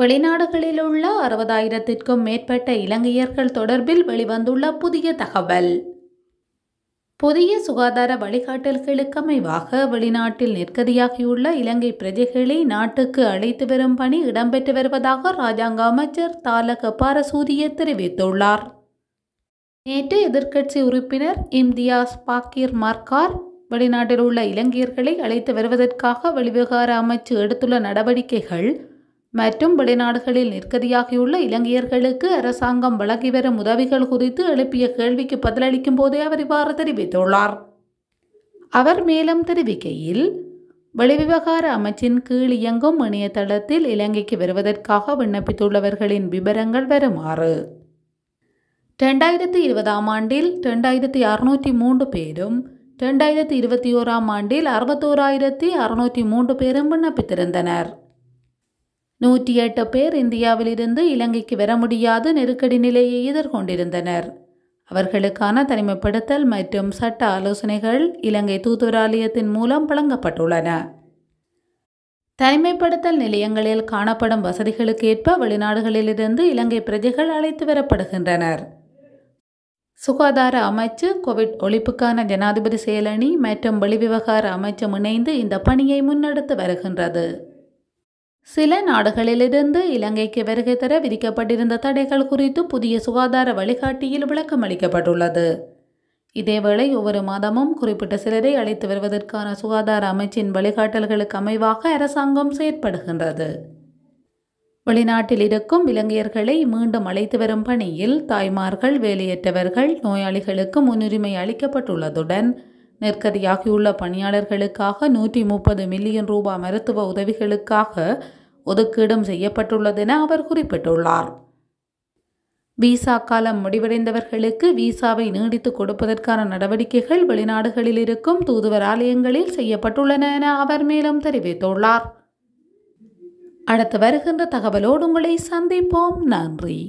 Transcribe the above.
வெளிநாடுகளில் உள்ள அறுபதாயிரத்திற்கும் மேற்பட்ட இலங்கையர்கள் தொடர்பில் வெளிவந்துள்ள புதிய தகவல் புதிய சுகாதார வழிகாட்டல்களுக்கு அமைவாக வெளிநாட்டில் நெற்கதியாகியுள்ள இலங்கை பிரஜைகளை நாட்டுக்கு அழைத்து வரும் பணி இடம்பெற்று வருவதாக ராஜாங்க அமைச்சர் தாலக பாரசூரிய தெரிவித்துள்ளார் நேற்று எதிர்க்கட்சி உறுப்பினர் இம்தியாஸ் பாக்கீர் மார்கார் வெளிநாட்டில் உள்ள இலங்கையர்களை அழைத்து வருவதற்காக வெளிவிவகார அமைச்சு எடுத்துள்ள நடவடிக்கைகள் மற்றும் வெளிநாடுகளில் நிற்கதியாகியுள்ள இலங்கையர்களுக்கு அரசாங்கம் வழங்கி வரும் உதவிகள் குறித்து எழுப்பிய கேள்விக்கு பதிலளிக்கும் போதே அவர் இவ்வாறு தெரிவித்துள்ளார் அவர் மேலும் தெரிவிக்கையில் வெளிவிவகார அமைச்சின் கீழ் இயங்கும் இணையதளத்தில் இலங்கைக்கு வருவதற்காக விண்ணப்பித்துள்ளவர்களின் விவரங்கள் வருமாறு ரெண்டாயிரத்தி இருபதாம் ஆண்டில் ரெண்டாயிரத்தி அறுநூற்றி மூன்று பேரும் ரெண்டாயிரத்தி இருபத்தி ஓராம் ஆண்டில் அறுபத்தோராயிரத்தி அறுநூற்றி மூன்று பேரும் விண்ணப்பித்திருந்தனர் நூற்றி எட்டு பேர் இந்தியாவிலிருந்து இலங்கைக்கு வர முடியாத நெருக்கடி நிலையை எதிர்கொண்டிருந்தனர் அவர்களுக்கான தனிமைப்படுத்தல் மற்றும் சட்ட ஆலோசனைகள் இலங்கை தூதுவராலயத்தின் மூலம் வழங்கப்பட்டுள்ளன தனிமைப்படுத்தல் நிலையங்களில் காணப்படும் வசதிகளுக்கு ஏற்ப வெளிநாடுகளிலிருந்து இலங்கை பிரஜைகள் அழைத்து வரப்படுகின்றனர் சுகாதார அமைச்சு கோவிட் ஒழிப்புக்கான ஜனாதிபதி செயலணி மற்றும் வெளிவிவகார அமைச்சும் இணைந்து இந்த பணியை முன்னெடுத்து வருகின்றது சில நாடுகளிலிருந்து இலங்கைக்கு வருகை தர விதிக்கப்பட்டிருந்த தடைகள் குறித்து புதிய சுகாதார வழிகாட்டியில் விளக்கம் அளிக்கப்பட்டுள்ளது இதேவேளை ஒவ்வொரு மாதமும் குறிப்பிட்ட சிலரை அழைத்து வருவதற்கான சுகாதார அமைச்சின் வழிகாட்டல்களுக்கு அமைவாக அரசாங்கம் செயற்படுகின்றது வெளிநாட்டில் இருக்கும் இலங்கையர்களை மீண்டும் அழைத்து வரும் பணியில் தாய்மார்கள் வேலையற்றவர்கள் நோயாளிகளுக்கு முன்னுரிமை அளிக்கப்பட்டுள்ளதுடன் நெற்கதியாகியுள்ள பணியாளர்களுக்காக நூற்றி முப்பது மில்லியன் ரூபாய் மருத்துவ உதவிகளுக்காக ஒதுக்கீடும் செய்யப்பட்டுள்ளதென அவர் குறிப்பிட்டுள்ளார் விசா காலம் முடிவடைந்தவர்களுக்கு விசாவை நீடித்துக் கொடுப்பதற்கான நடவடிக்கைகள் வெளிநாடுகளில் இருக்கும் தூதுவர் ஆலயங்களில் செய்யப்பட்டுள்ளன என அவர் மேலும் தெரிவித்துள்ளார் அடுத்து வருகின்ற தகவலோடு உங்களை சந்திப்போம் நன்றி